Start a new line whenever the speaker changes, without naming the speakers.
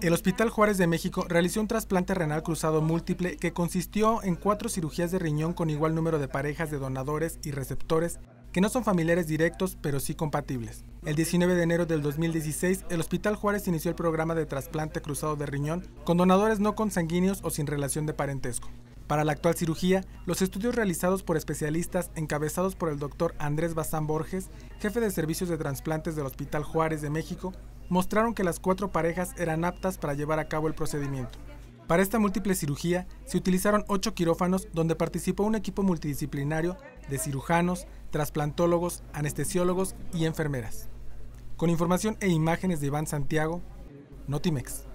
El Hospital Juárez de México realizó un trasplante renal cruzado múltiple que consistió en cuatro cirugías de riñón con igual número de parejas de donadores y receptores que no son familiares directos, pero sí compatibles. El 19 de enero del 2016, el Hospital Juárez inició el programa de trasplante cruzado de riñón con donadores no consanguíneos o sin relación de parentesco. Para la actual cirugía, los estudios realizados por especialistas encabezados por el doctor Andrés Bazán Borges, jefe de servicios de trasplantes del Hospital Juárez de México, mostraron que las cuatro parejas eran aptas para llevar a cabo el procedimiento. Para esta múltiple cirugía se utilizaron ocho quirófanos donde participó un equipo multidisciplinario de cirujanos, trasplantólogos, anestesiólogos y enfermeras. Con información e imágenes de Iván Santiago, Notimex.